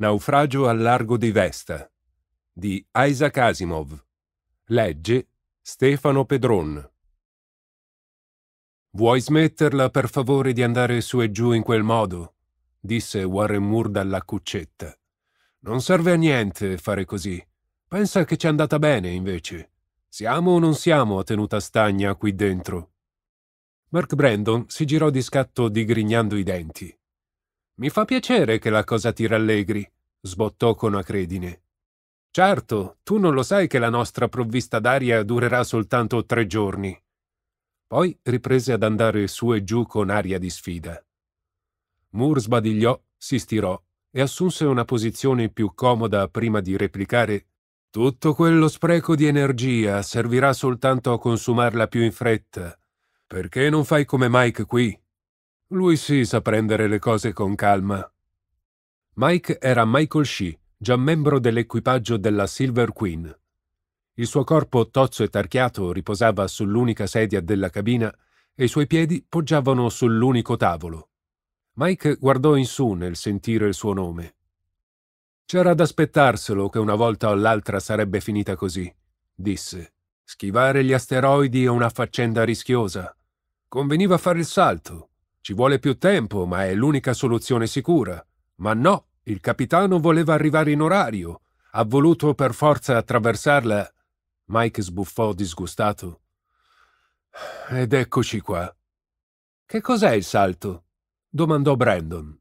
Naufragio al largo di Vesta di Isaac Asimov. Legge Stefano Pedron. Vuoi smetterla per favore di andare su e giù in quel modo? disse Warren Moore dalla cuccetta. Non serve a niente fare così. Pensa che ci è andata bene, invece. Siamo o non siamo a tenuta stagna qui dentro? Mark Brandon si girò di scatto digrignando i denti. Mi fa piacere che la cosa ti rallegri, sbottò con acredine. Certo, tu non lo sai che la nostra provvista d'aria durerà soltanto tre giorni. Poi riprese ad andare su e giù con aria di sfida. Moore sbadigliò, si stirò e assunse una posizione più comoda prima di replicare tutto quello spreco di energia servirà soltanto a consumarla più in fretta. Perché non fai come Mike qui? Lui sì sa prendere le cose con calma. Mike era Michael Shee, già membro dell'equipaggio della Silver Queen. Il suo corpo tozzo e tarchiato riposava sull'unica sedia della cabina e i suoi piedi poggiavano sull'unico tavolo. Mike guardò in su nel sentire il suo nome. C'era da aspettarselo che una volta o l'altra sarebbe finita così, disse. Schivare gli asteroidi è una faccenda rischiosa. Conveniva fare il salto, ci vuole più tempo, ma è l'unica soluzione sicura. Ma no, il capitano voleva arrivare in orario. Ha voluto per forza attraversarla. Mike sbuffò disgustato. Ed eccoci qua. Che cos'è il salto? domandò Brandon.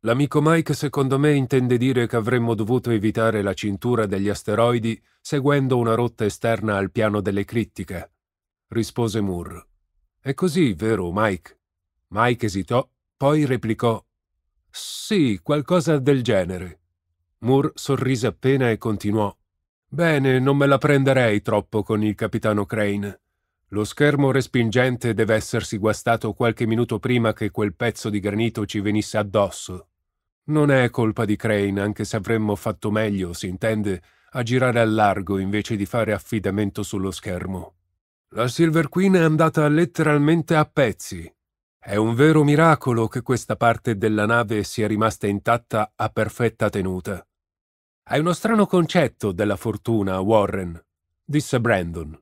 L'amico Mike secondo me intende dire che avremmo dovuto evitare la cintura degli asteroidi seguendo una rotta esterna al piano delle critiche, rispose Moore. È così, vero, Mike? Mike esitò, poi replicò Sì, qualcosa del genere. Moore sorrise appena e continuò Bene, non me la prenderei troppo con il capitano Crane. Lo schermo respingente deve essersi guastato qualche minuto prima che quel pezzo di granito ci venisse addosso. Non è colpa di Crane, anche se avremmo fatto meglio, si intende, a girare al largo invece di fare affidamento sullo schermo. La Silver Queen è andata letteralmente a pezzi. È un vero miracolo che questa parte della nave sia rimasta intatta a perfetta tenuta. Hai uno strano concetto della fortuna, Warren, disse Brandon.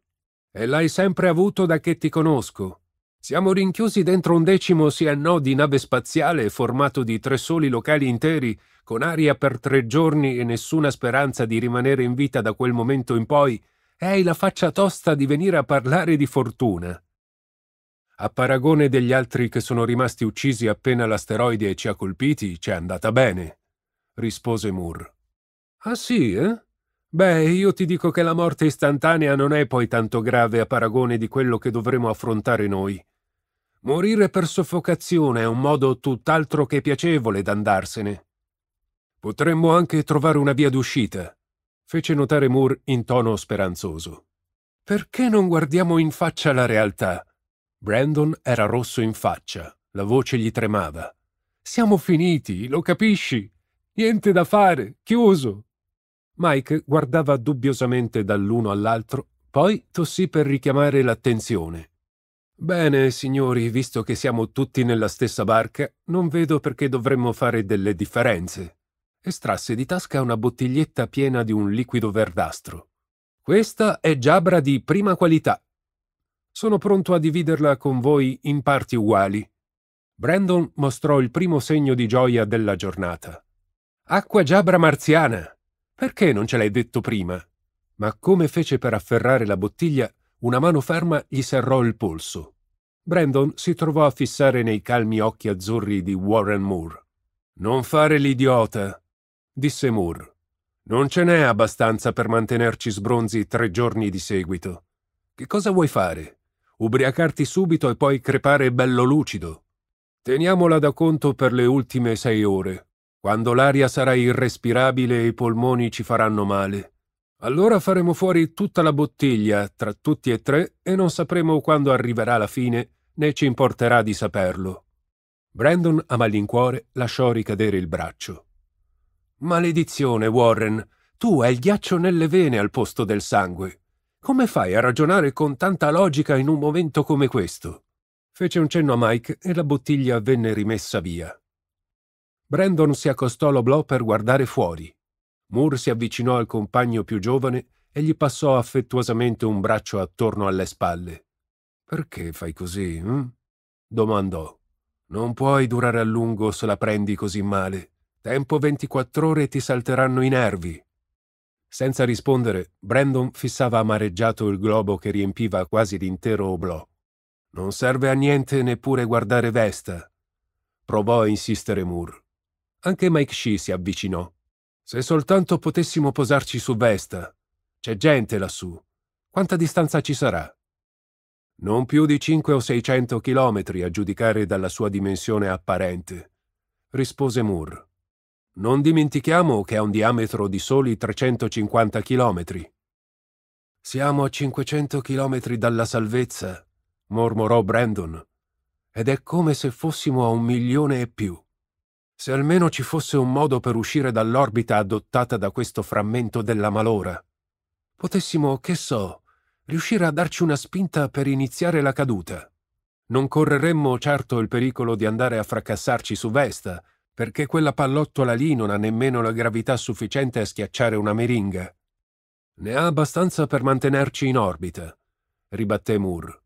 E l'hai sempre avuto da che ti conosco. Siamo rinchiusi dentro un decimo sì e no di nave spaziale formato di tre soli locali interi, con aria per tre giorni e nessuna speranza di rimanere in vita da quel momento in poi. E hai la faccia tosta di venire a parlare di fortuna. A paragone degli altri che sono rimasti uccisi appena l'asteroide ci ha colpiti, ci è andata bene, rispose Moore. Ah sì, eh? Beh, io ti dico che la morte istantanea non è poi tanto grave a paragone di quello che dovremo affrontare noi. Morire per soffocazione è un modo tutt'altro che piacevole d'andarsene. Potremmo anche trovare una via d'uscita, fece notare Moore in tono speranzoso. Perché non guardiamo in faccia la realtà? Brandon era rosso in faccia, la voce gli tremava. Siamo finiti, lo capisci? Niente da fare, chiuso. Mike guardava dubbiosamente dall'uno all'altro, poi tossì per richiamare l'attenzione. Bene, signori, visto che siamo tutti nella stessa barca, non vedo perché dovremmo fare delle differenze. Estrasse di tasca una bottiglietta piena di un liquido verdastro. Questa è giabra di prima qualità, sono pronto a dividerla con voi in parti uguali. Brandon mostrò il primo segno di gioia della giornata. Acqua giabra marziana! Perché non ce l'hai detto prima? Ma come fece per afferrare la bottiglia, una mano ferma gli serrò il polso. Brandon si trovò a fissare nei calmi occhi azzurri di Warren Moore. Non fare l'idiota, disse Moore. Non ce n'è abbastanza per mantenerci sbronzi tre giorni di seguito. Che cosa vuoi fare? ubriacarti subito e poi crepare bello lucido. Teniamola da conto per le ultime sei ore, quando l'aria sarà irrespirabile e i polmoni ci faranno male. Allora faremo fuori tutta la bottiglia tra tutti e tre e non sapremo quando arriverà la fine né ci importerà di saperlo. Brandon a malincuore lasciò ricadere il braccio. Maledizione, Warren, tu hai il ghiaccio nelle vene al posto del sangue. Come fai a ragionare con tanta logica in un momento come questo? Fece un cenno a Mike e la bottiglia venne rimessa via. Brandon si accostò all'oblò per guardare fuori. Moore si avvicinò al compagno più giovane e gli passò affettuosamente un braccio attorno alle spalle. Perché fai così? Hm? domandò. Non puoi durare a lungo se la prendi così male. Tempo 24 ore ti salteranno i nervi. Senza rispondere, Brandon fissava amareggiato il globo che riempiva quasi l'intero oblò. Non serve a niente neppure guardare Vesta. Provò a insistere Moore. Anche Mike Shee si avvicinò. Se soltanto potessimo posarci su Vesta. C'è gente lassù. Quanta distanza ci sarà? Non più di 5 o 600 chilometri a giudicare dalla sua dimensione apparente, rispose Moore. Non dimentichiamo che ha un diametro di soli 350 km. Siamo a 500 km dalla salvezza, mormorò Brandon, ed è come se fossimo a un milione e più. Se almeno ci fosse un modo per uscire dall'orbita adottata da questo frammento della malora. Potessimo, che so, riuscire a darci una spinta per iniziare la caduta. Non correremmo certo il pericolo di andare a fracassarci su Vesta, perché quella pallottola lì non ha nemmeno la gravità sufficiente a schiacciare una meringa. Ne ha abbastanza per mantenerci in orbita, ribatté Moore.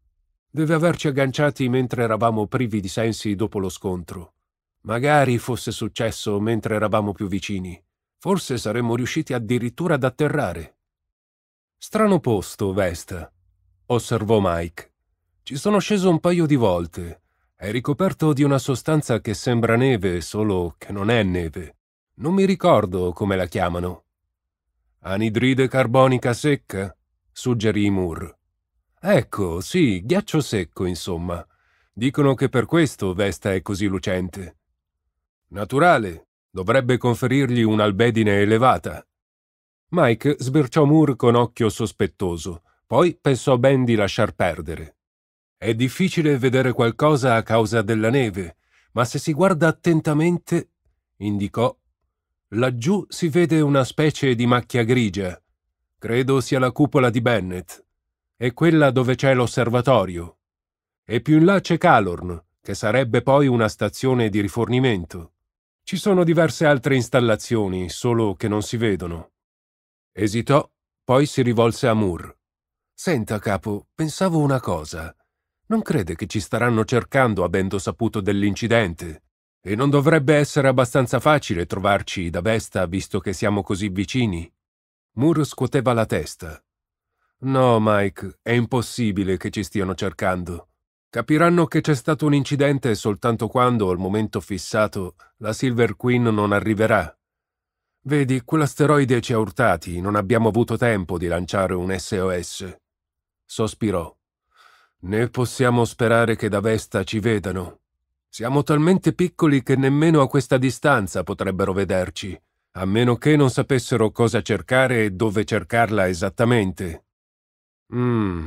Deve averci agganciati mentre eravamo privi di sensi dopo lo scontro. Magari fosse successo mentre eravamo più vicini. Forse saremmo riusciti addirittura ad atterrare. Strano posto, Vesta, osservò Mike. Ci sono sceso un paio di volte è ricoperto di una sostanza che sembra neve, solo che non è neve. Non mi ricordo come la chiamano. Anidride carbonica secca? suggerì Moore. Ecco, sì, ghiaccio secco, insomma. Dicono che per questo Vesta è così lucente. Naturale, dovrebbe conferirgli un'albedine elevata. Mike sbirciò Moore con occhio sospettoso, poi pensò ben di lasciar perdere. È difficile vedere qualcosa a causa della neve, ma se si guarda attentamente, indicò, laggiù si vede una specie di macchia grigia. Credo sia la cupola di Bennett. È quella dove c'è l'osservatorio. E più in là c'è Calorn, che sarebbe poi una stazione di rifornimento. Ci sono diverse altre installazioni, solo che non si vedono. Esitò, poi si rivolse a Moore. Senta, capo, pensavo una cosa. Non crede che ci staranno cercando avendo saputo dell'incidente? E non dovrebbe essere abbastanza facile trovarci da Vesta visto che siamo così vicini? Moore scuoteva la testa. No, Mike, è impossibile che ci stiano cercando. Capiranno che c'è stato un incidente soltanto quando, al momento fissato, la Silver Queen non arriverà. Vedi, quell'asteroide ci ha urtati, non abbiamo avuto tempo di lanciare un SOS. Sospirò. Né possiamo sperare che da Vesta ci vedano. Siamo talmente piccoli che nemmeno a questa distanza potrebbero vederci, a meno che non sapessero cosa cercare e dove cercarla esattamente. Mmm.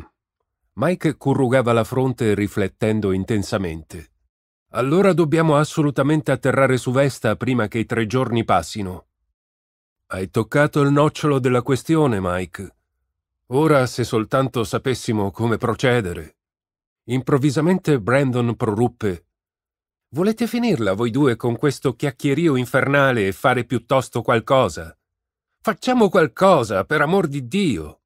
Mike corrugava la fronte riflettendo intensamente. Allora dobbiamo assolutamente atterrare su Vesta prima che i tre giorni passino. Hai toccato il nocciolo della questione, Mike. Ora, se soltanto sapessimo come procedere. Improvvisamente Brandon proruppe. Volete finirla voi due con questo chiacchierio infernale e fare piuttosto qualcosa? Facciamo qualcosa, per amor di Dio!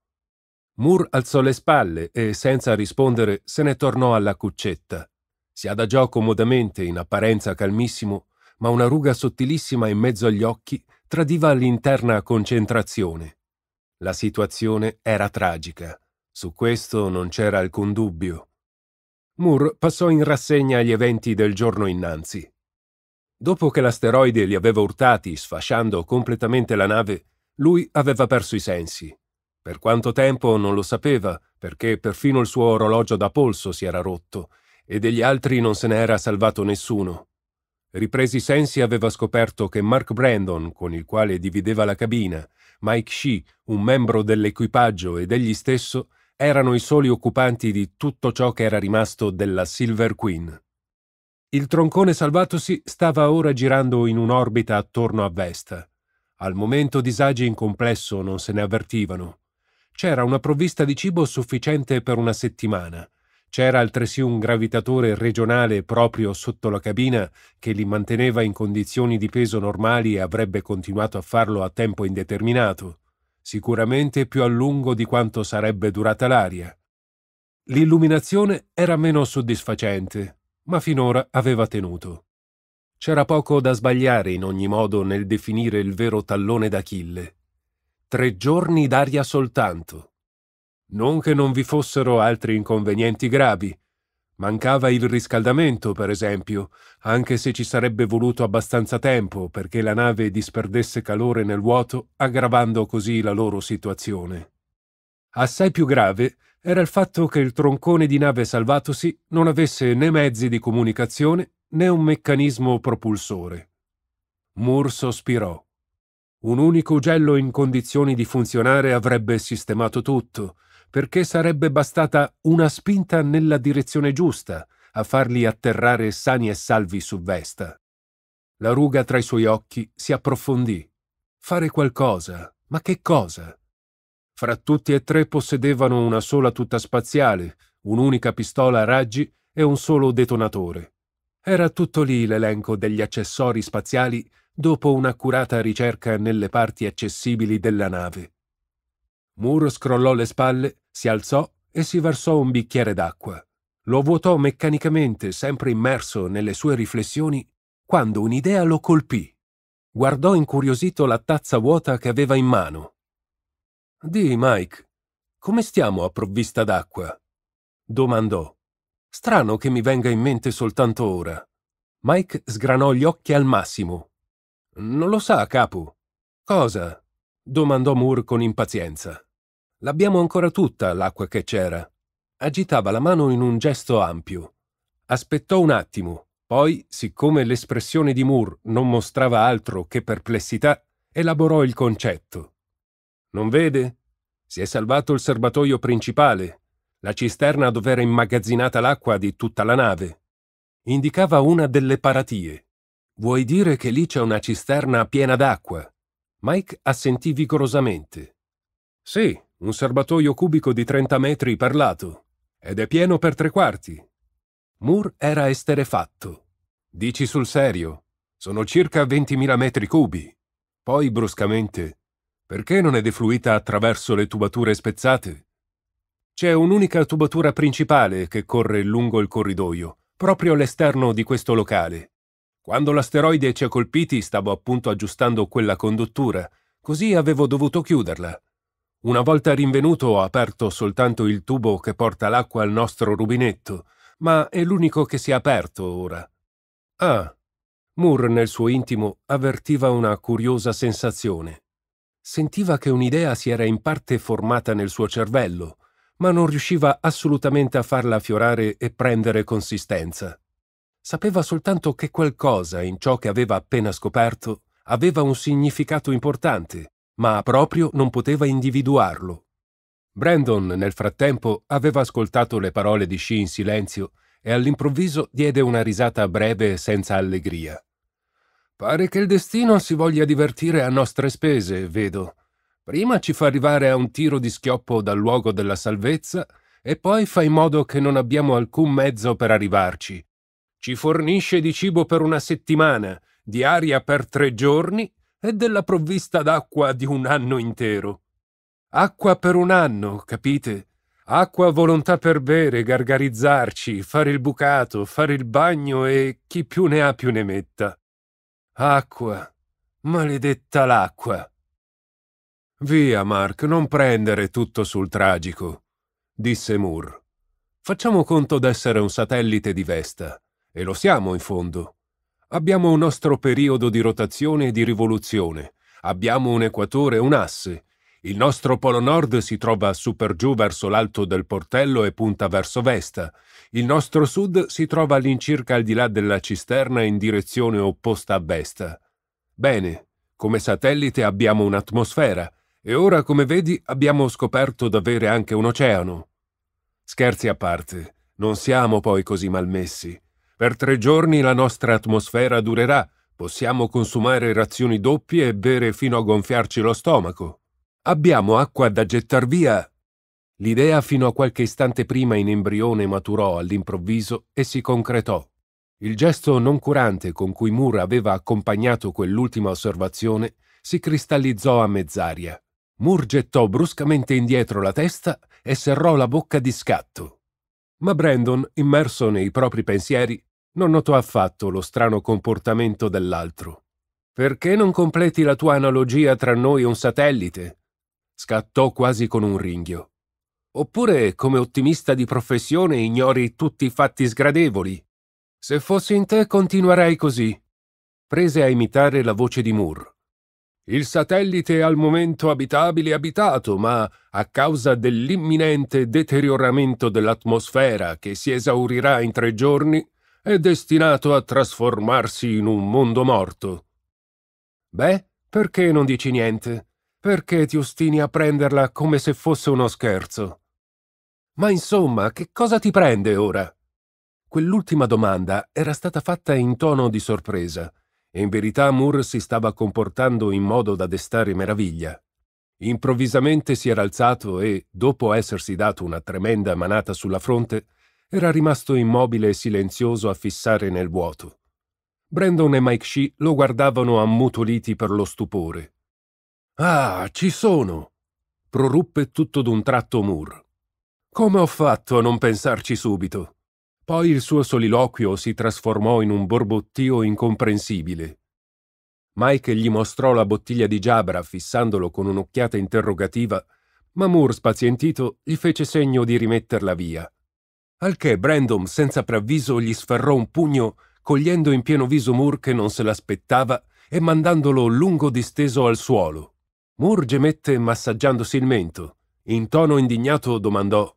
Moore alzò le spalle e, senza rispondere, se ne tornò alla cuccetta. Si adagiò comodamente, in apparenza calmissimo, ma una ruga sottilissima in mezzo agli occhi tradiva l'interna concentrazione. La situazione era tragica. Su questo non c'era alcun dubbio. Moore passò in rassegna gli eventi del giorno innanzi. Dopo che l'asteroide li aveva urtati, sfasciando completamente la nave, lui aveva perso i sensi. Per quanto tempo non lo sapeva, perché perfino il suo orologio da polso si era rotto e degli altri non se ne era salvato nessuno. Ripresi i sensi aveva scoperto che Mark Brandon, con il quale divideva la cabina, Mike Shee, un membro dell'equipaggio ed egli stesso, erano i soli occupanti di tutto ciò che era rimasto della Silver Queen. Il troncone salvatosi stava ora girando in un'orbita attorno a Vesta. Al momento disagi in complesso non se ne avvertivano. C'era una provvista di cibo sufficiente per una settimana. C'era altresì un gravitatore regionale proprio sotto la cabina che li manteneva in condizioni di peso normali e avrebbe continuato a farlo a tempo indeterminato sicuramente più a lungo di quanto sarebbe durata l'aria. L'illuminazione era meno soddisfacente, ma finora aveva tenuto. C'era poco da sbagliare in ogni modo nel definire il vero tallone d'Achille. Tre giorni d'aria soltanto. Non che non vi fossero altri inconvenienti gravi, Mancava il riscaldamento, per esempio, anche se ci sarebbe voluto abbastanza tempo perché la nave disperdesse calore nel vuoto, aggravando così la loro situazione. Assai più grave era il fatto che il troncone di nave salvatosi non avesse né mezzi di comunicazione né un meccanismo propulsore. Moore sospirò. Un unico ugello in condizioni di funzionare avrebbe sistemato tutto, perché sarebbe bastata una spinta nella direzione giusta a farli atterrare sani e salvi su Vesta. La ruga tra i suoi occhi si approfondì. Fare qualcosa, ma che cosa? Fra tutti e tre possedevano una sola tuta spaziale, un'unica pistola a raggi e un solo detonatore. Era tutto lì l'elenco degli accessori spaziali dopo un'accurata ricerca nelle parti accessibili della nave. Moore scrollò le spalle, si alzò e si versò un bicchiere d'acqua. Lo vuotò meccanicamente, sempre immerso nelle sue riflessioni, quando un'idea lo colpì. Guardò incuriosito la tazza vuota che aveva in mano. Di, Mike, come stiamo a provvista d'acqua? domandò. Strano che mi venga in mente soltanto ora. Mike sgranò gli occhi al massimo. Non lo sa, capo. Cosa? domandò Moore con impazienza. L'abbiamo ancora tutta l'acqua che c'era. Agitava la mano in un gesto ampio. Aspettò un attimo, poi, siccome l'espressione di Moore non mostrava altro che perplessità, elaborò il concetto. Non vede? Si è salvato il serbatoio principale, la cisterna dove era immagazzinata l'acqua di tutta la nave. Indicava una delle paratie. Vuoi dire che lì c'è una cisterna piena d'acqua? Mike assentì vigorosamente. Sì, un serbatoio cubico di 30 metri per lato. Ed è pieno per tre quarti. Moore era esterefatto. Dici sul serio? Sono circa 20.000 metri cubi. Poi, bruscamente, perché non è defluita attraverso le tubature spezzate? C'è un'unica tubatura principale che corre lungo il corridoio, proprio all'esterno di questo locale. Quando l'asteroide ci ha colpiti stavo appunto aggiustando quella conduttura, così avevo dovuto chiuderla. Una volta rinvenuto ho aperto soltanto il tubo che porta l'acqua al nostro rubinetto, ma è l'unico che si è aperto ora. Ah, Moore nel suo intimo avvertiva una curiosa sensazione. Sentiva che un'idea si era in parte formata nel suo cervello, ma non riusciva assolutamente a farla affiorare e prendere consistenza. Sapeva soltanto che qualcosa in ciò che aveva appena scoperto aveva un significato importante, ma proprio non poteva individuarlo. Brandon, nel frattempo, aveva ascoltato le parole di Sci in silenzio e all'improvviso diede una risata breve e senza allegria. Pare che il destino si voglia divertire a nostre spese, vedo. Prima ci fa arrivare a un tiro di schioppo dal luogo della salvezza e poi fa in modo che non abbiamo alcun mezzo per arrivarci, ci fornisce di cibo per una settimana, di aria per tre giorni e della provvista d'acqua di un anno intero. Acqua per un anno, capite? Acqua a volontà per bere, gargarizzarci, fare il bucato, fare il bagno e chi più ne ha più ne metta. Acqua. Maledetta l'acqua. Via, Mark, non prendere tutto sul tragico, disse Moore. Facciamo conto d'essere un satellite di Vesta. E lo siamo, in fondo. Abbiamo un nostro periodo di rotazione e di rivoluzione. Abbiamo un equatore e un asse. Il nostro polo nord si trova su per giù verso l'alto del portello e punta verso Vesta. Il nostro sud si trova all'incirca al di là della cisterna in direzione opposta a Vesta. Bene, come satellite abbiamo un'atmosfera e ora, come vedi, abbiamo scoperto d'avere anche un oceano. Scherzi a parte, non siamo poi così malmessi. Per tre giorni la nostra atmosfera durerà, possiamo consumare razioni doppie e bere fino a gonfiarci lo stomaco. Abbiamo acqua da gettar via. L'idea fino a qualche istante prima in embrione maturò all'improvviso e si concretò. Il gesto noncurante con cui Moore aveva accompagnato quell'ultima osservazione si cristallizzò a mezz'aria. Moore gettò bruscamente indietro la testa e serrò la bocca di scatto. Ma Brandon, immerso nei propri pensieri, non notò affatto lo strano comportamento dell'altro. Perché non completi la tua analogia tra noi e un satellite? scattò quasi con un ringhio. Oppure, come ottimista di professione, ignori tutti i fatti sgradevoli. Se fossi in te continuerei così. Prese a imitare la voce di Moore. Il satellite è al momento abitabile e abitato, ma a causa dell'imminente deterioramento dell'atmosfera che si esaurirà in tre giorni, è destinato a trasformarsi in un mondo morto. Beh, perché non dici niente? Perché ti ostini a prenderla come se fosse uno scherzo? Ma insomma, che cosa ti prende ora? Quell'ultima domanda era stata fatta in tono di sorpresa e in verità Moore si stava comportando in modo da destare meraviglia. Improvvisamente si era alzato e, dopo essersi dato una tremenda manata sulla fronte, era rimasto immobile e silenzioso a fissare nel vuoto. Brandon e Mike Shee lo guardavano ammutoliti per lo stupore. Ah, ci sono! proruppe tutto d'un tratto Moore. Come ho fatto a non pensarci subito? Poi il suo soliloquio si trasformò in un borbottio incomprensibile. Mike gli mostrò la bottiglia di Jabra fissandolo con un'occhiata interrogativa, ma Moore, spazientito, gli fece segno di rimetterla via. Al che Brandon, senza preavviso, gli sferrò un pugno, cogliendo in pieno viso Moore che non se l'aspettava e mandandolo lungo disteso al suolo. Moore gemette massaggiandosi il mento. In tono indignato domandò: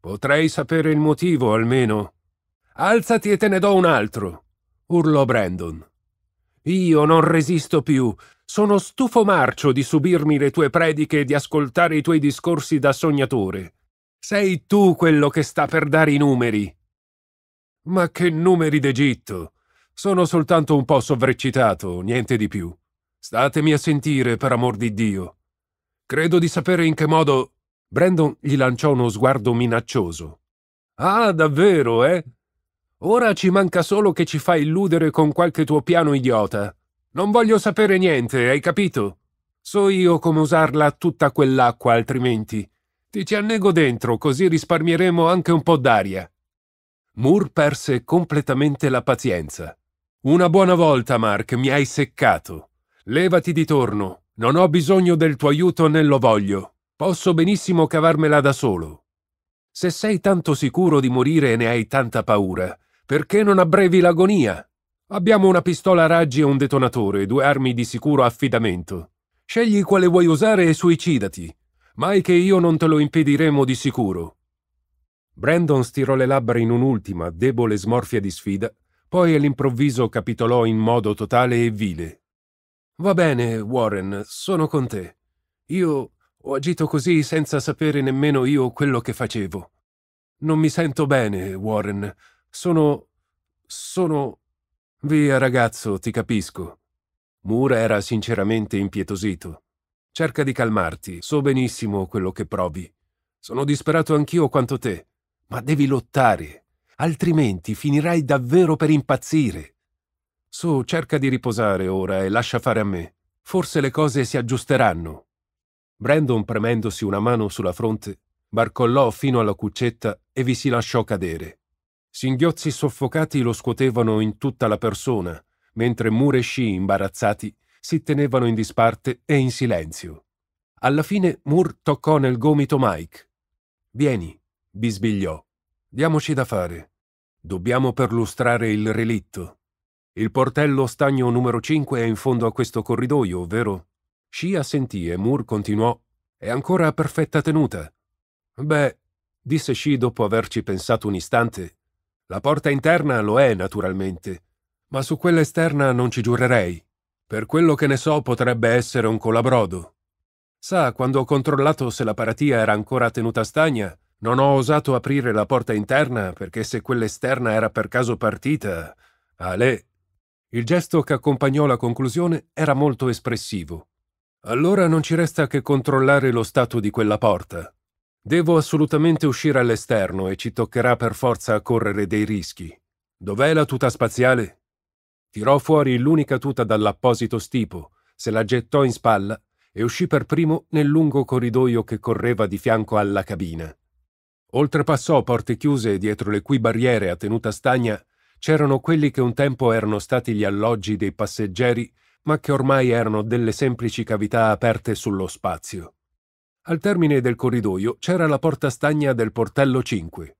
Potrei sapere il motivo, almeno. Alzati e te ne do un altro, urlò Brandon. Io non resisto più. Sono stufo marcio di subirmi le tue prediche e di ascoltare i tuoi discorsi da sognatore. Sei tu quello che sta per dare i numeri. Ma che numeri d'Egitto! Sono soltanto un po' sovreccitato, niente di più. Statemi a sentire, per amor di Dio. Credo di sapere in che modo. Brandon gli lanciò uno sguardo minaccioso. Ah, davvero, eh? Ora ci manca solo che ci fai illudere con qualche tuo piano idiota. Non voglio sapere niente, hai capito? So io come usarla tutta quell'acqua altrimenti. Ti ci annego dentro, così risparmieremo anche un po' d'aria. Moore perse completamente la pazienza. Una buona volta, Mark, mi hai seccato. Levati di torno. Non ho bisogno del tuo aiuto né lo voglio. Posso benissimo cavarmela da solo. Se sei tanto sicuro di morire e ne hai tanta paura, perché non abbrevi l'agonia? Abbiamo una pistola a raggi e un detonatore, due armi di sicuro affidamento. Scegli quale vuoi usare e suicidati. Mai che io non te lo impediremo di sicuro. Brandon stirò le labbra in un'ultima, debole smorfia di sfida, poi all'improvviso capitolò in modo totale e vile. Va bene, Warren, sono con te. Io ho agito così senza sapere nemmeno io quello che facevo. Non mi sento bene, Warren, sono... sono... Via, ragazzo, ti capisco. Moore era sinceramente impietosito. Cerca di calmarti, so benissimo quello che provi. Sono disperato anch'io quanto te, ma devi lottare, altrimenti finirai davvero per impazzire. Su, cerca di riposare ora e lascia fare a me. Forse le cose si aggiusteranno. Brandon, premendosi una mano sulla fronte, barcollò fino alla cuccetta e vi si lasciò cadere. Singhiozzi soffocati lo scuotevano in tutta la persona, mentre e Sci, imbarazzati, si tenevano in disparte e in silenzio. Alla fine Moore toccò nel gomito Mike. Vieni, bisbigliò. Diamoci da fare. Dobbiamo perlustrare il relitto. Il portello stagno numero 5 è in fondo a questo corridoio, vero? Sci assentì e Moore continuò. È ancora a perfetta tenuta. Beh, disse Sci dopo averci pensato un istante, la porta interna lo è, naturalmente, ma su quella esterna non ci giurerei. Per quello che ne so potrebbe essere un colabrodo. Sa, quando ho controllato se la paratia era ancora tenuta stagna, non ho osato aprire la porta interna perché se quella esterna era per caso partita... Ale... Il gesto che accompagnò la conclusione era molto espressivo. Allora non ci resta che controllare lo stato di quella porta. Devo assolutamente uscire all'esterno e ci toccherà per forza correre dei rischi. Dov'è la tuta spaziale? Tirò fuori l'unica tuta dall'apposito stipo, se la gettò in spalla e uscì per primo nel lungo corridoio che correva di fianco alla cabina. Oltrepassò porte chiuse dietro le cui barriere a tenuta stagna c'erano quelli che un tempo erano stati gli alloggi dei passeggeri, ma che ormai erano delle semplici cavità aperte sullo spazio. Al termine del corridoio c'era la porta stagna del portello 5.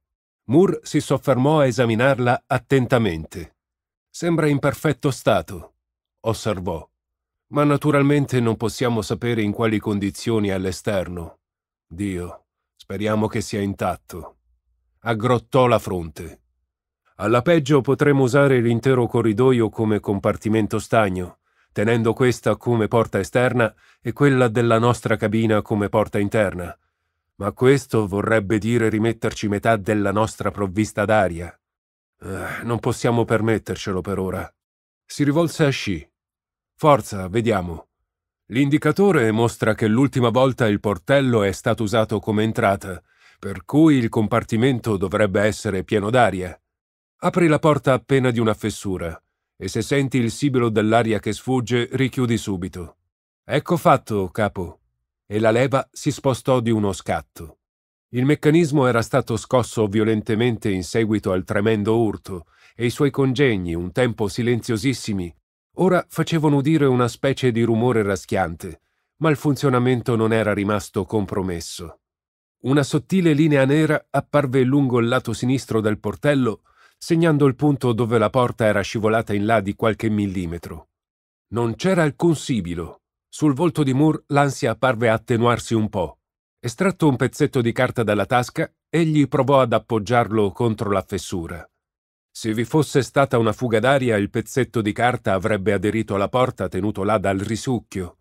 Moore si soffermò a esaminarla attentamente. Sembra in perfetto stato, osservò. Ma naturalmente non possiamo sapere in quali condizioni è all'esterno. Dio, speriamo che sia intatto. Aggrottò la fronte. Alla peggio potremo usare l'intero corridoio come compartimento stagno, tenendo questa come porta esterna e quella della nostra cabina come porta interna. Ma questo vorrebbe dire rimetterci metà della nostra provvista d'aria. Uh, non possiamo permettercelo per ora. Si rivolse a Sci. Forza, vediamo. L'indicatore mostra che l'ultima volta il portello è stato usato come entrata, per cui il compartimento dovrebbe essere pieno d'aria. Apri la porta appena di una fessura e se senti il sibilo dell'aria che sfugge, richiudi subito. Ecco fatto, capo. E la leva si spostò di uno scatto. Il meccanismo era stato scosso violentemente in seguito al tremendo urto, e i suoi congegni, un tempo silenziosissimi, ora facevano udire una specie di rumore raschiante, ma il funzionamento non era rimasto compromesso. Una sottile linea nera apparve lungo il lato sinistro del portello segnando il punto dove la porta era scivolata in là di qualche millimetro. Non c'era alcun sibilo. Sul volto di Moore l'ansia apparve attenuarsi un po'. Estratto un pezzetto di carta dalla tasca, egli provò ad appoggiarlo contro la fessura. Se vi fosse stata una fuga d'aria, il pezzetto di carta avrebbe aderito alla porta tenuto là dal risucchio.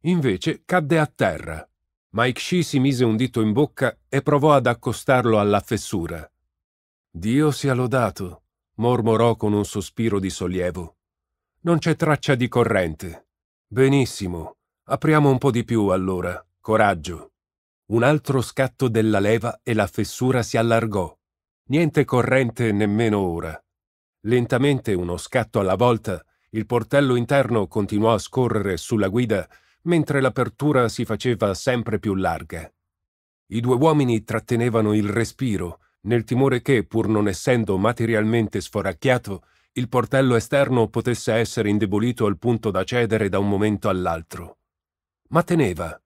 Invece cadde a terra. Mike Shee si mise un dito in bocca e provò ad accostarlo alla fessura. Dio sia lodato, mormorò con un sospiro di sollievo. Non c'è traccia di corrente. Benissimo, apriamo un po' di più allora. Coraggio. Un altro scatto della leva e la fessura si allargò. Niente corrente nemmeno ora. Lentamente, uno scatto alla volta, il portello interno continuò a scorrere sulla guida mentre l'apertura si faceva sempre più larga. I due uomini trattenevano il respiro, nel timore che, pur non essendo materialmente sforacchiato, il portello esterno potesse essere indebolito al punto da cedere da un momento all'altro. Ma teneva.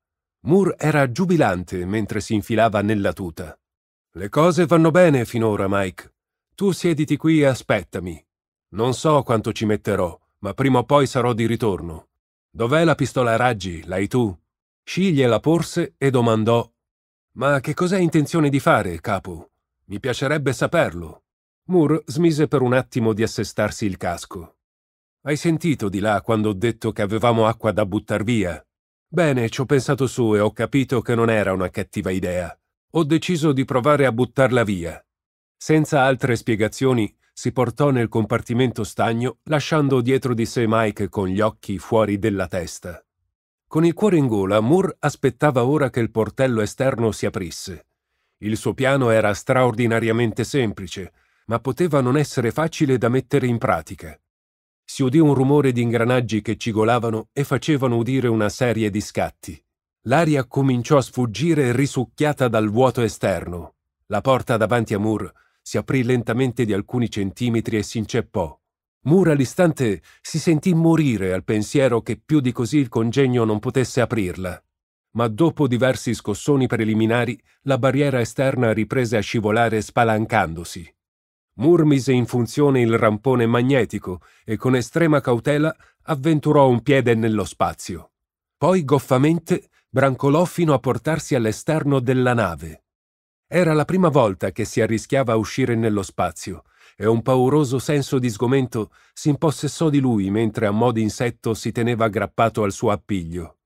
Moore era giubilante mentre si infilava nella tuta. Le cose vanno bene finora, Mike. Tu siediti qui e aspettami. Non so quanto ci metterò, ma prima o poi sarò di ritorno. Dov'è la pistola a raggi? L'hai tu? Sciglie porse e domandò: Ma che cos'hai intenzione di fare, capo? Mi piacerebbe saperlo. Moore smise per un attimo di assestarsi il casco. Hai sentito di là quando ho detto che avevamo acqua da buttar via? Bene, ci ho pensato su e ho capito che non era una cattiva idea. Ho deciso di provare a buttarla via. Senza altre spiegazioni, si portò nel compartimento stagno, lasciando dietro di sé Mike con gli occhi fuori della testa. Con il cuore in gola, Moore aspettava ora che il portello esterno si aprisse. Il suo piano era straordinariamente semplice, ma poteva non essere facile da mettere in pratica. Si udì un rumore di ingranaggi che cigolavano e facevano udire una serie di scatti. L'aria cominciò a sfuggire risucchiata dal vuoto esterno. La porta davanti a Moore si aprì lentamente di alcuni centimetri e si inceppò. Moore all'istante si sentì morire al pensiero che più di così il congegno non potesse aprirla ma dopo diversi scossoni preliminari la barriera esterna riprese a scivolare spalancandosi. Moore mise in funzione il rampone magnetico e con estrema cautela avventurò un piede nello spazio. Poi goffamente brancolò fino a portarsi all'esterno della nave. Era la prima volta che si arrischiava a uscire nello spazio e un pauroso senso di sgomento si impossessò di lui mentre a mo' di insetto si teneva aggrappato al suo appiglio.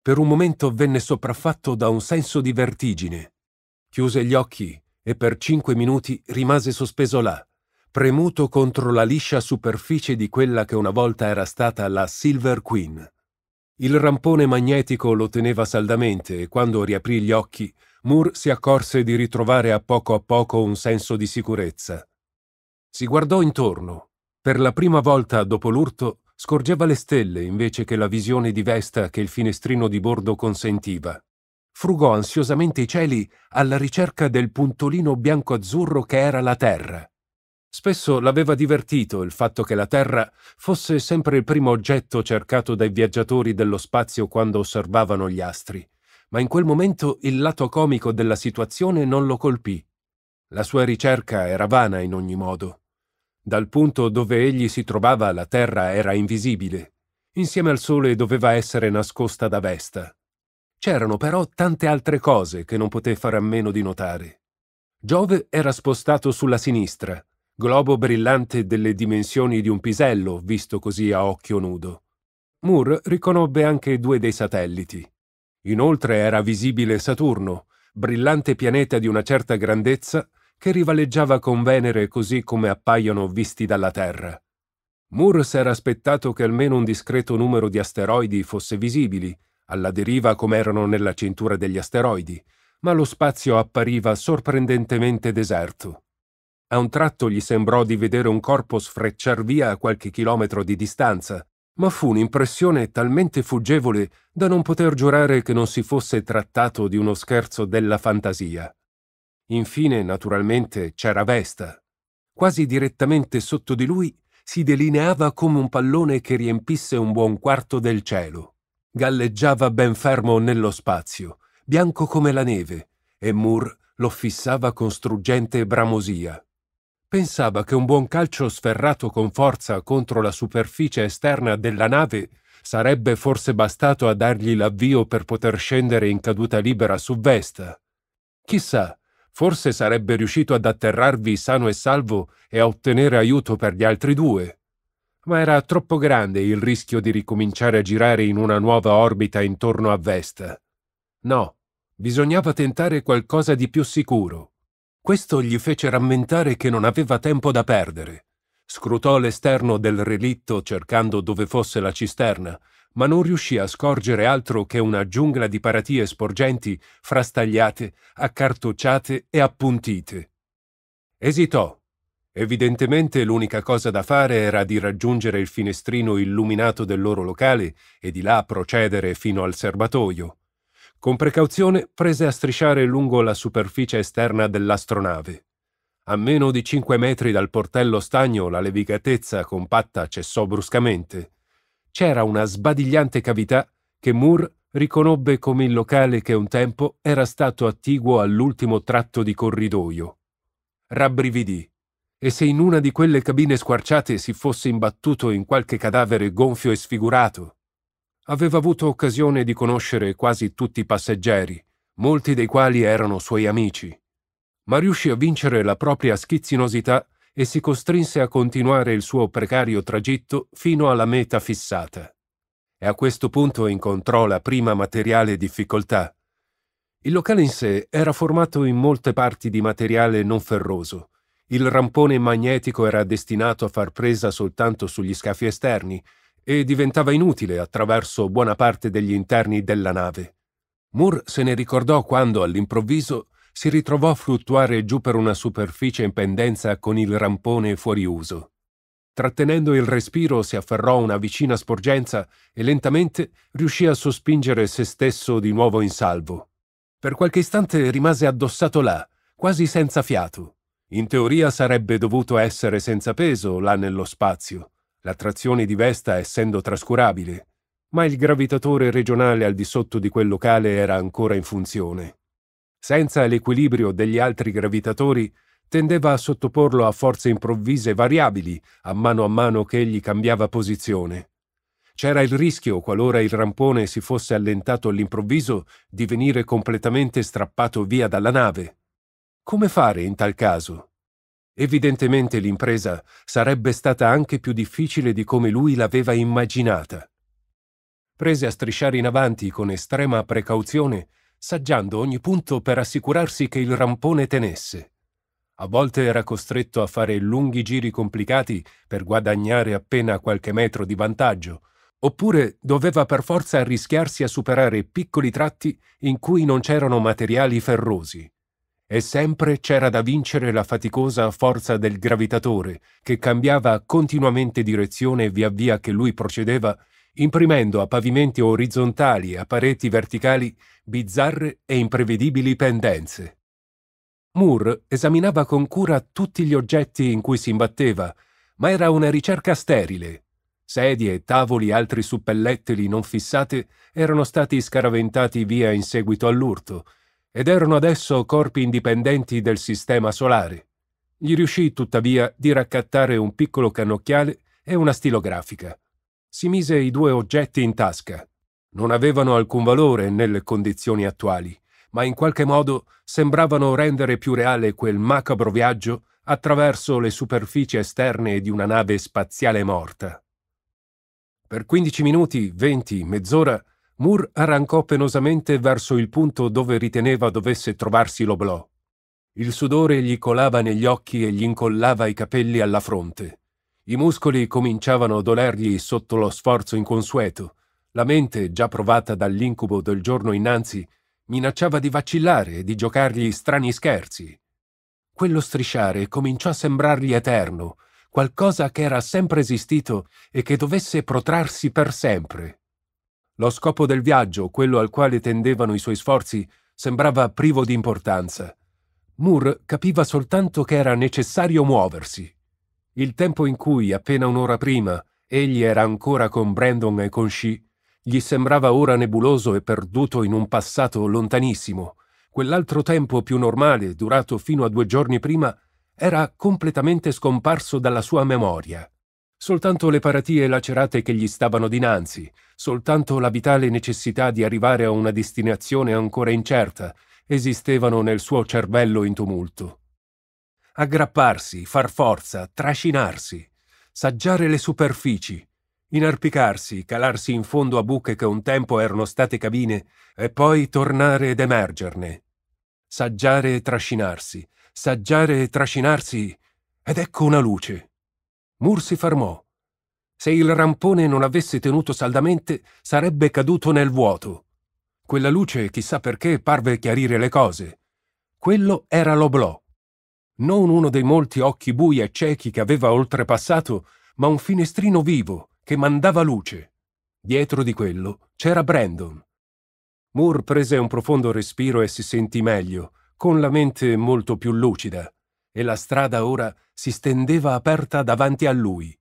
Per un momento venne sopraffatto da un senso di vertigine. Chiuse gli occhi e per cinque minuti rimase sospeso là, premuto contro la liscia superficie di quella che una volta era stata la Silver Queen. Il rampone magnetico lo teneva saldamente e quando riaprì gli occhi, Moore si accorse di ritrovare a poco a poco un senso di sicurezza. Si guardò intorno. Per la prima volta dopo l'urto Scorgeva le stelle invece che la visione di vesta che il finestrino di bordo consentiva. Frugò ansiosamente i cieli alla ricerca del puntolino bianco-azzurro che era la Terra. Spesso l'aveva divertito il fatto che la Terra fosse sempre il primo oggetto cercato dai viaggiatori dello spazio quando osservavano gli astri, ma in quel momento il lato comico della situazione non lo colpì. La sua ricerca era vana in ogni modo. Dal punto dove egli si trovava la terra era invisibile. Insieme al sole doveva essere nascosta da Vesta. C'erano però tante altre cose che non poté fare a meno di notare. Giove era spostato sulla sinistra, globo brillante delle dimensioni di un pisello, visto così a occhio nudo. Moore riconobbe anche due dei satelliti. Inoltre era visibile Saturno, brillante pianeta di una certa grandezza, che rivaleggiava con Venere così come appaiono visti dalla Terra. Moore si era aspettato che almeno un discreto numero di asteroidi fosse visibili, alla deriva come erano nella cintura degli asteroidi, ma lo spazio appariva sorprendentemente deserto. A un tratto gli sembrò di vedere un corpo sfrecciar via a qualche chilometro di distanza, ma fu un'impressione talmente fuggevole da non poter giurare che non si fosse trattato di uno scherzo della fantasia. Infine, naturalmente, c'era Vesta. Quasi direttamente sotto di lui si delineava come un pallone che riempisse un buon quarto del cielo. Galleggiava ben fermo nello spazio, bianco come la neve, e Moore lo fissava con struggente bramosia. Pensava che un buon calcio sferrato con forza contro la superficie esterna della nave sarebbe forse bastato a dargli l'avvio per poter scendere in caduta libera su Vesta. Chissà, Forse sarebbe riuscito ad atterrarvi sano e salvo e a ottenere aiuto per gli altri due. Ma era troppo grande il rischio di ricominciare a girare in una nuova orbita intorno a Vesta. No, bisognava tentare qualcosa di più sicuro. Questo gli fece rammentare che non aveva tempo da perdere. Scrutò l'esterno del relitto cercando dove fosse la cisterna ma non riuscì a scorgere altro che una giungla di paratie sporgenti, frastagliate, accartocciate e appuntite. Esitò. Evidentemente l'unica cosa da fare era di raggiungere il finestrino illuminato del loro locale e di là procedere fino al serbatoio. Con precauzione prese a strisciare lungo la superficie esterna dell'astronave. A meno di cinque metri dal portello stagno la levigatezza compatta cessò bruscamente c'era una sbadigliante cavità che Moore riconobbe come il locale che un tempo era stato attiguo all'ultimo tratto di corridoio. Rabbrividì. E se in una di quelle cabine squarciate si fosse imbattuto in qualche cadavere gonfio e sfigurato? Aveva avuto occasione di conoscere quasi tutti i passeggeri, molti dei quali erano suoi amici, ma riuscì a vincere la propria schizzinosità e si costrinse a continuare il suo precario tragitto fino alla meta fissata. E a questo punto incontrò la prima materiale difficoltà. Il locale in sé era formato in molte parti di materiale non ferroso. Il rampone magnetico era destinato a far presa soltanto sugli scafi esterni e diventava inutile attraverso buona parte degli interni della nave. Moore se ne ricordò quando all'improvviso si ritrovò a fluttuare giù per una superficie in pendenza con il rampone fuori uso. Trattenendo il respiro si afferrò una vicina sporgenza e lentamente riuscì a sospingere se stesso di nuovo in salvo. Per qualche istante rimase addossato là, quasi senza fiato. In teoria sarebbe dovuto essere senza peso là nello spazio, la trazione di vesta essendo trascurabile, ma il gravitatore regionale al di sotto di quel locale era ancora in funzione. Senza l'equilibrio degli altri gravitatori, tendeva a sottoporlo a forze improvvise variabili a mano a mano che egli cambiava posizione. C'era il rischio, qualora il rampone si fosse allentato all'improvviso, di venire completamente strappato via dalla nave. Come fare in tal caso? Evidentemente l'impresa sarebbe stata anche più difficile di come lui l'aveva immaginata. Prese a strisciare in avanti con estrema precauzione saggiando ogni punto per assicurarsi che il rampone tenesse. A volte era costretto a fare lunghi giri complicati per guadagnare appena qualche metro di vantaggio, oppure doveva per forza arrischiarsi a superare piccoli tratti in cui non c'erano materiali ferrosi. E sempre c'era da vincere la faticosa forza del gravitatore, che cambiava continuamente direzione via via che lui procedeva imprimendo a pavimenti orizzontali e a pareti verticali bizzarre e imprevedibili pendenze. Moore esaminava con cura tutti gli oggetti in cui si imbatteva, ma era una ricerca sterile. Sedie, tavoli e altri suppellettili non fissate erano stati scaraventati via in seguito all'urto ed erano adesso corpi indipendenti del sistema solare. Gli riuscì tuttavia di raccattare un piccolo cannocchiale e una stilografica. Si mise i due oggetti in tasca. Non avevano alcun valore nelle condizioni attuali, ma in qualche modo sembravano rendere più reale quel macabro viaggio attraverso le superfici esterne di una nave spaziale morta. Per 15 minuti, 20, mezz'ora, Moore arrancò penosamente verso il punto dove riteneva dovesse trovarsi l'oblò. Il sudore gli colava negli occhi e gli incollava i capelli alla fronte. I muscoli cominciavano a dolergli sotto lo sforzo inconsueto. La mente, già provata dall'incubo del giorno innanzi, minacciava di vacillare e di giocargli strani scherzi. Quello strisciare cominciò a sembrargli eterno, qualcosa che era sempre esistito e che dovesse protrarsi per sempre. Lo scopo del viaggio, quello al quale tendevano i suoi sforzi, sembrava privo di importanza. Moore capiva soltanto che era necessario muoversi. Il tempo in cui, appena un'ora prima, egli era ancora con Brandon e con She, gli sembrava ora nebuloso e perduto in un passato lontanissimo. Quell'altro tempo più normale, durato fino a due giorni prima, era completamente scomparso dalla sua memoria. Soltanto le paratie lacerate che gli stavano dinanzi, soltanto la vitale necessità di arrivare a una destinazione ancora incerta, esistevano nel suo cervello in tumulto aggrapparsi, far forza, trascinarsi, saggiare le superfici, inarpicarsi, calarsi in fondo a buche che un tempo erano state cabine e poi tornare ed emergerne. Saggiare e trascinarsi, saggiare e trascinarsi, ed ecco una luce. Mur si fermò. Se il rampone non avesse tenuto saldamente, sarebbe caduto nel vuoto. Quella luce, chissà perché, parve chiarire le cose. Quello era l'oblò non uno dei molti occhi bui e ciechi che aveva oltrepassato, ma un finestrino vivo che mandava luce. Dietro di quello c'era Brandon. Moore prese un profondo respiro e si sentì meglio, con la mente molto più lucida, e la strada ora si stendeva aperta davanti a lui.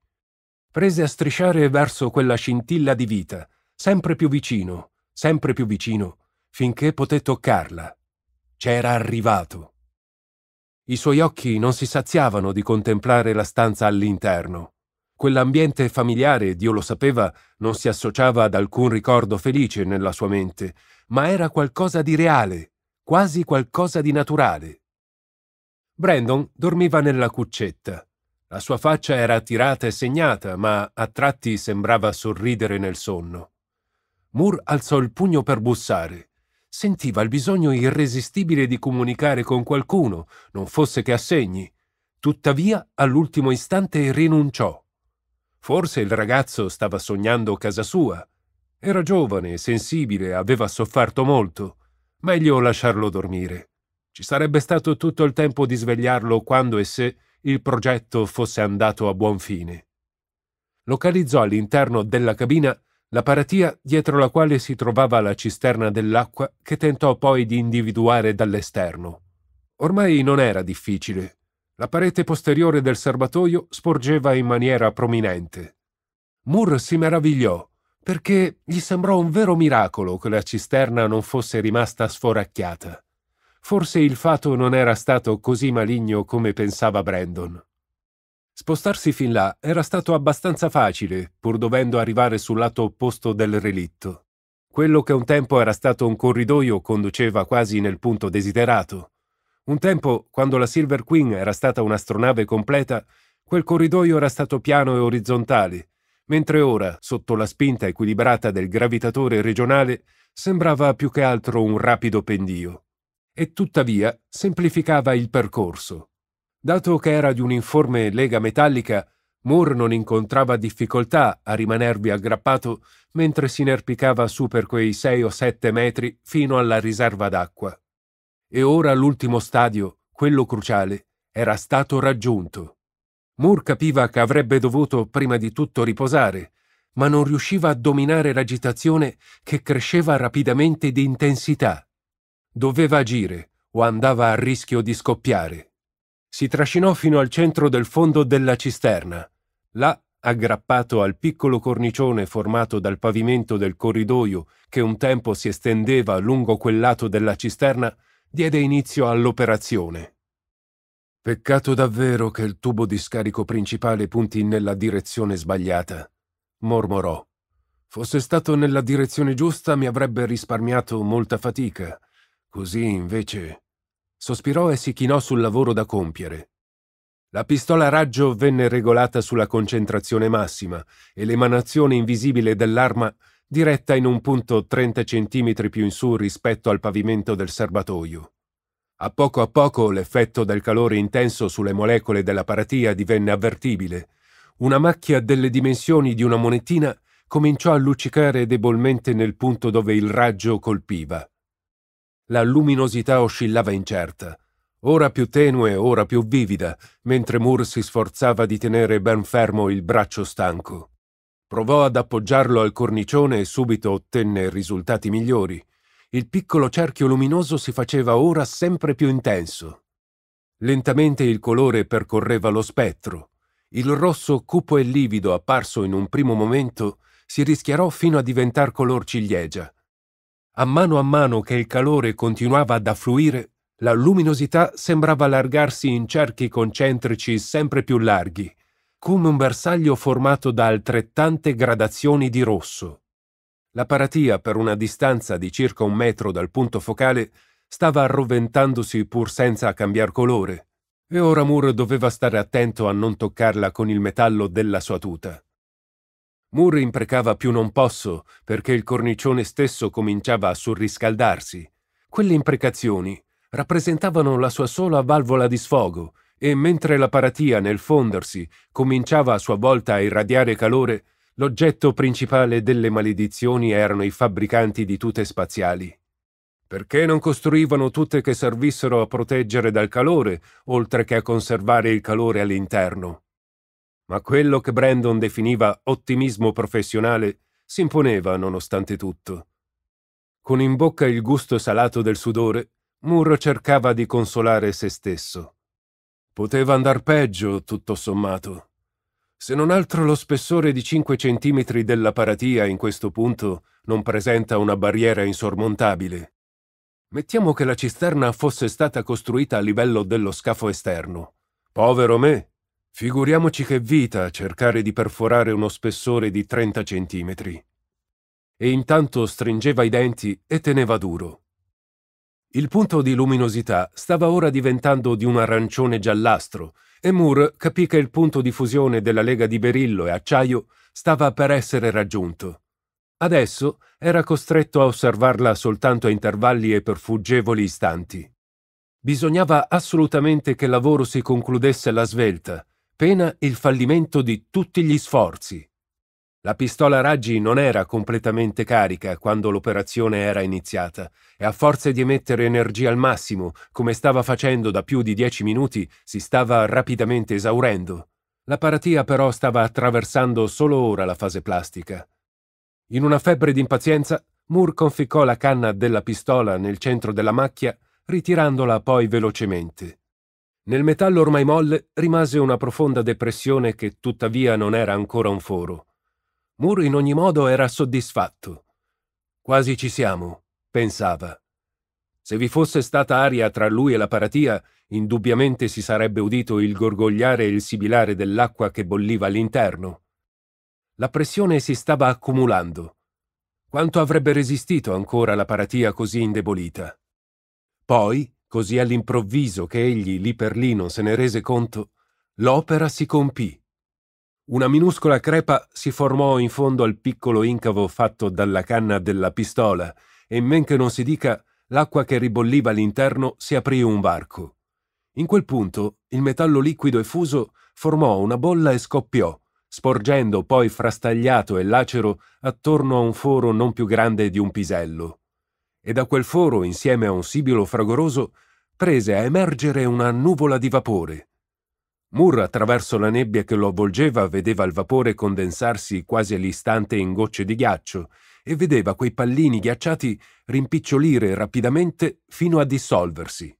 Prese a strisciare verso quella scintilla di vita, sempre più vicino, sempre più vicino, finché poté toccarla. C'era arrivato. I suoi occhi non si saziavano di contemplare la stanza all'interno. Quell'ambiente familiare, Dio lo sapeva, non si associava ad alcun ricordo felice nella sua mente, ma era qualcosa di reale, quasi qualcosa di naturale. Brandon dormiva nella cuccetta. La sua faccia era attirata e segnata, ma a tratti sembrava sorridere nel sonno. Moore alzò il pugno per bussare sentiva il bisogno irresistibile di comunicare con qualcuno, non fosse che a segni. Tuttavia, all'ultimo istante rinunciò. Forse il ragazzo stava sognando casa sua. Era giovane, sensibile, aveva sofferto molto. Meglio lasciarlo dormire. Ci sarebbe stato tutto il tempo di svegliarlo quando e se il progetto fosse andato a buon fine. Localizzò all'interno della cabina la paratia dietro la quale si trovava la cisterna dell'acqua che tentò poi di individuare dall'esterno. Ormai non era difficile. La parete posteriore del serbatoio sporgeva in maniera prominente. Moore si meravigliò perché gli sembrò un vero miracolo che la cisterna non fosse rimasta sforacchiata. Forse il fato non era stato così maligno come pensava Brandon. Spostarsi fin là era stato abbastanza facile, pur dovendo arrivare sul lato opposto del relitto. Quello che un tempo era stato un corridoio conduceva quasi nel punto desiderato. Un tempo, quando la Silver Queen era stata un'astronave completa, quel corridoio era stato piano e orizzontale, mentre ora, sotto la spinta equilibrata del gravitatore regionale, sembrava più che altro un rapido pendio. E tuttavia semplificava il percorso. Dato che era di un'informe lega metallica, Moore non incontrava difficoltà a rimanervi aggrappato mentre si inerpicava su per quei sei o sette metri fino alla riserva d'acqua. E ora l'ultimo stadio, quello cruciale, era stato raggiunto. Moore capiva che avrebbe dovuto prima di tutto riposare, ma non riusciva a dominare l'agitazione che cresceva rapidamente di intensità. Doveva agire o andava a rischio di scoppiare. Si trascinò fino al centro del fondo della cisterna. Là, aggrappato al piccolo cornicione formato dal pavimento del corridoio che un tempo si estendeva lungo quel lato della cisterna, diede inizio all'operazione. Peccato davvero che il tubo di scarico principale punti nella direzione sbagliata, mormorò. Fosse stato nella direzione giusta mi avrebbe risparmiato molta fatica. Così invece... Sospirò e si chinò sul lavoro da compiere. La pistola a raggio venne regolata sulla concentrazione massima e l'emanazione invisibile dell'arma diretta in un punto 30 cm più in su rispetto al pavimento del serbatoio. A poco a poco l'effetto del calore intenso sulle molecole della paratia divenne avvertibile. Una macchia delle dimensioni di una monetina cominciò a luccicare debolmente nel punto dove il raggio colpiva. La luminosità oscillava incerta, ora più tenue, ora più vivida, mentre Moore si sforzava di tenere ben fermo il braccio stanco. Provò ad appoggiarlo al cornicione e subito ottenne risultati migliori. Il piccolo cerchio luminoso si faceva ora sempre più intenso. Lentamente il colore percorreva lo spettro. Il rosso cupo e livido apparso in un primo momento si rischiarò fino a diventare color ciliegia, a mano a mano che il calore continuava ad affluire, la luminosità sembrava allargarsi in cerchi concentrici sempre più larghi, come un bersaglio formato da altrettante gradazioni di rosso. La paratia, per una distanza di circa un metro dal punto focale, stava arroventandosi pur senza cambiar colore, e ora Moore doveva stare attento a non toccarla con il metallo della sua tuta. Moore imprecava più non posso perché il cornicione stesso cominciava a surriscaldarsi. Quelle imprecazioni rappresentavano la sua sola valvola di sfogo e mentre la paratia nel fondersi cominciava a sua volta a irradiare calore, l'oggetto principale delle maledizioni erano i fabbricanti di tute spaziali. Perché non costruivano tutte che servissero a proteggere dal calore, oltre che a conservare il calore all'interno? Ma quello che Brandon definiva ottimismo professionale si imponeva nonostante tutto. Con in bocca il gusto salato del sudore, Moore cercava di consolare se stesso. Poteva andar peggio, tutto sommato. Se non altro lo spessore di 5 centimetri della paratia in questo punto non presenta una barriera insormontabile. Mettiamo che la cisterna fosse stata costruita a livello dello scafo esterno. Povero me, Figuriamoci che vita cercare di perforare uno spessore di 30 centimetri. E intanto stringeva i denti e teneva duro. Il punto di luminosità stava ora diventando di un arancione giallastro e Moore capì che il punto di fusione della lega di berillo e acciaio stava per essere raggiunto. Adesso era costretto a osservarla soltanto a intervalli e per fuggevoli istanti. Bisognava assolutamente che il lavoro si concludesse alla svelta pena il fallimento di tutti gli sforzi. La pistola raggi non era completamente carica quando l'operazione era iniziata e a forza di emettere energia al massimo, come stava facendo da più di dieci minuti, si stava rapidamente esaurendo. La paratia però stava attraversando solo ora la fase plastica. In una febbre d'impazienza, Moore conficcò la canna della pistola nel centro della macchia, ritirandola poi velocemente. Nel metallo ormai molle rimase una profonda depressione che tuttavia non era ancora un foro. Moore in ogni modo era soddisfatto. Quasi ci siamo, pensava. Se vi fosse stata aria tra lui e la paratia, indubbiamente si sarebbe udito il gorgogliare e il sibilare dell'acqua che bolliva all'interno. La pressione si stava accumulando. Quanto avrebbe resistito ancora la paratia così indebolita? Poi Così all'improvviso che egli lì per lì non se ne rese conto, l'opera si compì. Una minuscola crepa si formò in fondo al piccolo incavo fatto dalla canna della pistola e men che non si dica l'acqua che ribolliva all'interno si aprì un varco. In quel punto il metallo liquido e fuso formò una bolla e scoppiò, sporgendo poi frastagliato e lacero attorno a un foro non più grande di un pisello e da quel foro, insieme a un sibilo fragoroso, prese a emergere una nuvola di vapore. Moore, attraverso la nebbia che lo avvolgeva, vedeva il vapore condensarsi quasi all'istante in gocce di ghiaccio e vedeva quei pallini ghiacciati rimpicciolire rapidamente fino a dissolversi.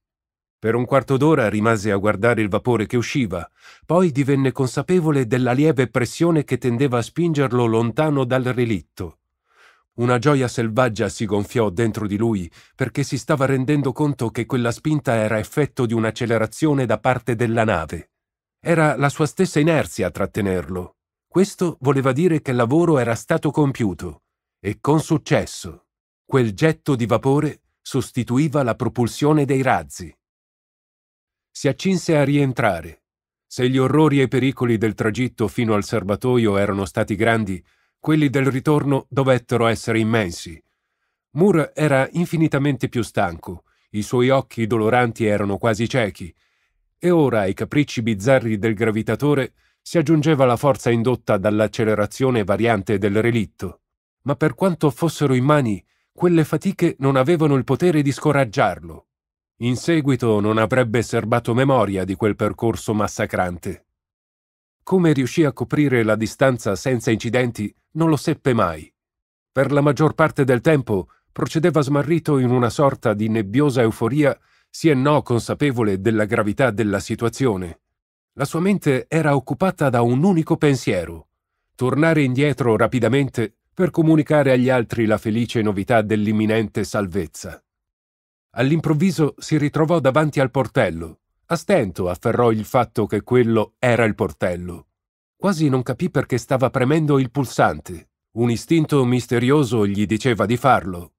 Per un quarto d'ora rimase a guardare il vapore che usciva, poi divenne consapevole della lieve pressione che tendeva a spingerlo lontano dal relitto. Una gioia selvaggia si gonfiò dentro di lui perché si stava rendendo conto che quella spinta era effetto di un'accelerazione da parte della nave. Era la sua stessa inerzia a trattenerlo. Questo voleva dire che il lavoro era stato compiuto e con successo. Quel getto di vapore sostituiva la propulsione dei razzi. Si accinse a rientrare. Se gli orrori e i pericoli del tragitto fino al serbatoio erano stati grandi, quelli del ritorno dovettero essere immensi. Moore era infinitamente più stanco, i suoi occhi doloranti erano quasi ciechi, e ora ai capricci bizzarri del gravitatore si aggiungeva la forza indotta dall'accelerazione variante del relitto. Ma per quanto fossero in mani, quelle fatiche non avevano il potere di scoraggiarlo. In seguito non avrebbe serbato memoria di quel percorso massacrante. Come riuscì a coprire la distanza senza incidenti non lo seppe mai. Per la maggior parte del tempo procedeva smarrito in una sorta di nebbiosa euforia, sì e no consapevole della gravità della situazione. La sua mente era occupata da un unico pensiero, tornare indietro rapidamente per comunicare agli altri la felice novità dell'imminente salvezza. All'improvviso si ritrovò davanti al portello. A stento afferrò il fatto che quello era il portello. Quasi non capì perché stava premendo il pulsante. Un istinto misterioso gli diceva di farlo.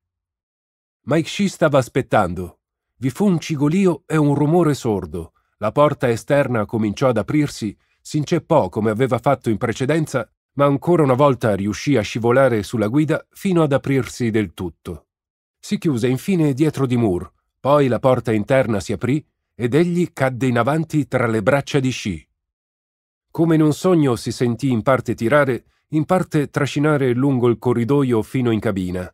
Mike Shi stava aspettando. Vi fu un cigolio e un rumore sordo. La porta esterna cominciò ad aprirsi, si inceppò come aveva fatto in precedenza, ma ancora una volta riuscì a scivolare sulla guida fino ad aprirsi del tutto. Si chiuse infine dietro di Moore, poi la porta interna si aprì ed egli cadde in avanti tra le braccia di sci. Come in un sogno si sentì in parte tirare, in parte trascinare lungo il corridoio fino in cabina.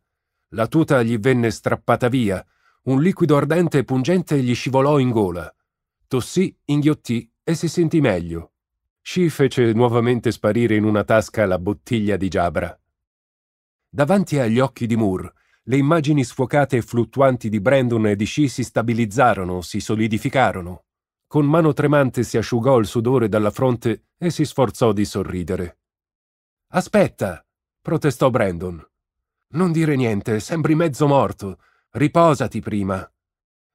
La tuta gli venne strappata via, un liquido ardente e pungente gli scivolò in gola. Tossì, inghiottì e si sentì meglio. Sci fece nuovamente sparire in una tasca la bottiglia di Jabra. Davanti agli occhi di Moore, le immagini sfocate e fluttuanti di Brandon e di Sci si stabilizzarono, si solidificarono. Con mano tremante si asciugò il sudore dalla fronte e si sforzò di sorridere. Aspetta, protestò Brandon. Non dire niente, sembri mezzo morto. Riposati prima.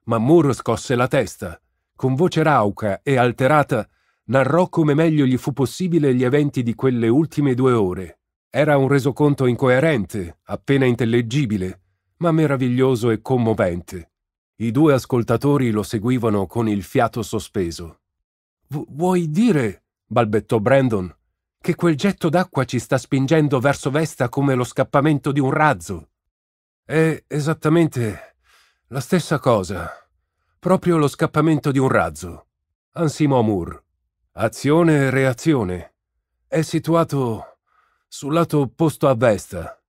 Ma Moore scosse la testa. Con voce rauca e alterata, narrò come meglio gli fu possibile gli eventi di quelle ultime due ore. Era un resoconto incoerente, appena intellegibile, ma meraviglioso e commovente. I due ascoltatori lo seguivano con il fiato sospeso. Vuoi dire? balbettò Brandon, che quel getto d'acqua ci sta spingendo verso Vesta come lo scappamento di un razzo. È esattamente la stessa cosa. Proprio lo scappamento di un razzo. Ansimò Moore. Azione e reazione. È situato sul lato opposto a Vesta.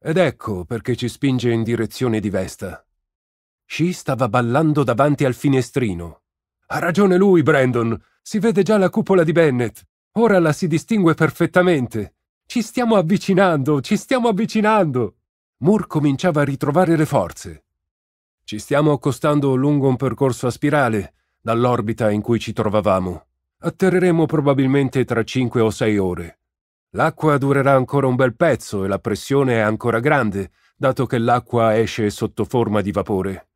Ed ecco perché ci spinge in direzione di Vesta. Sci stava ballando davanti al finestrino. Ha ragione lui, Brandon. Si vede già la cupola di Bennett. Ora la si distingue perfettamente. Ci stiamo avvicinando, ci stiamo avvicinando. Moore cominciava a ritrovare le forze. Ci stiamo accostando lungo un percorso a spirale dall'orbita in cui ci trovavamo. Atterreremo probabilmente tra cinque o sei ore. L'acqua durerà ancora un bel pezzo e la pressione è ancora grande, dato che l'acqua esce sotto forma di vapore.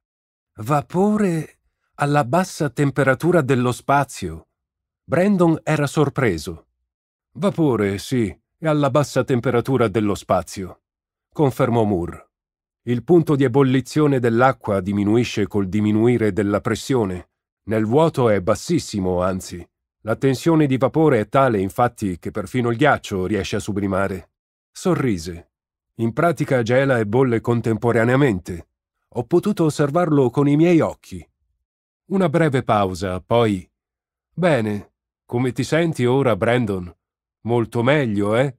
Vapore alla bassa temperatura dello spazio, Brandon era sorpreso. Vapore, sì, e alla bassa temperatura dello spazio, confermò Moore. Il punto di ebollizione dell'acqua diminuisce col diminuire della pressione. Nel vuoto è bassissimo, anzi. La tensione di vapore è tale, infatti, che perfino il ghiaccio riesce a sublimare. Sorrise. In pratica gela e bolle contemporaneamente. Ho potuto osservarlo con i miei occhi. Una breve pausa, poi. Bene, come ti senti ora, Brandon? Molto meglio, eh?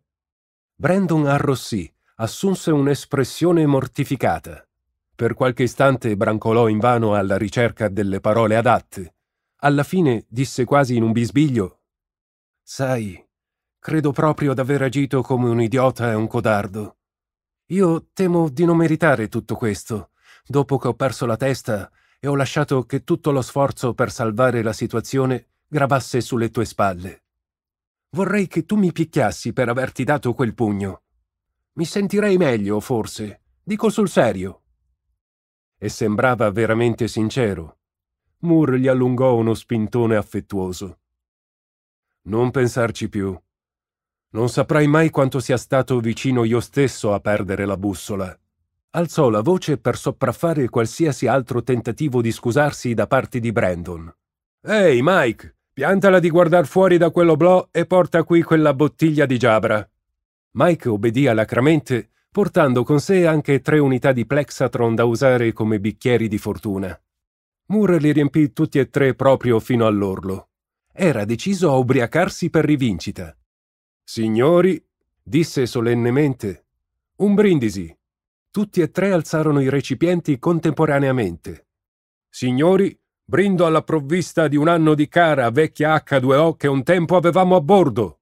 Brandon arrossì, assunse un'espressione mortificata. Per qualche istante brancolò invano alla ricerca delle parole adatte. Alla fine disse quasi in un bisbiglio: Sai, credo proprio d'aver agito come un idiota e un codardo. Io temo di non meritare tutto questo, dopo che ho perso la testa e ho lasciato che tutto lo sforzo per salvare la situazione gravasse sulle tue spalle. Vorrei che tu mi picchiassi per averti dato quel pugno. Mi sentirei meglio, forse. Dico sul serio. E sembrava veramente sincero. Moore gli allungò uno spintone affettuoso. Non pensarci più. Non saprai mai quanto sia stato vicino io stesso a perdere la bussola. Alzò la voce per sopraffare qualsiasi altro tentativo di scusarsi da parte di Brandon. Ehi, Mike, Piantala di guardar fuori da quello blò e porta qui quella bottiglia di giabra. Mike obbedì alacramente, portando con sé anche tre unità di plexatron da usare come bicchieri di fortuna. Moore li riempì tutti e tre proprio fino all'orlo. Era deciso a ubriacarsi per rivincita. Signori, disse solennemente, un brindisi. Tutti e tre alzarono i recipienti contemporaneamente. Signori, brindo alla provvista di un anno di cara vecchia H2O che un tempo avevamo a bordo.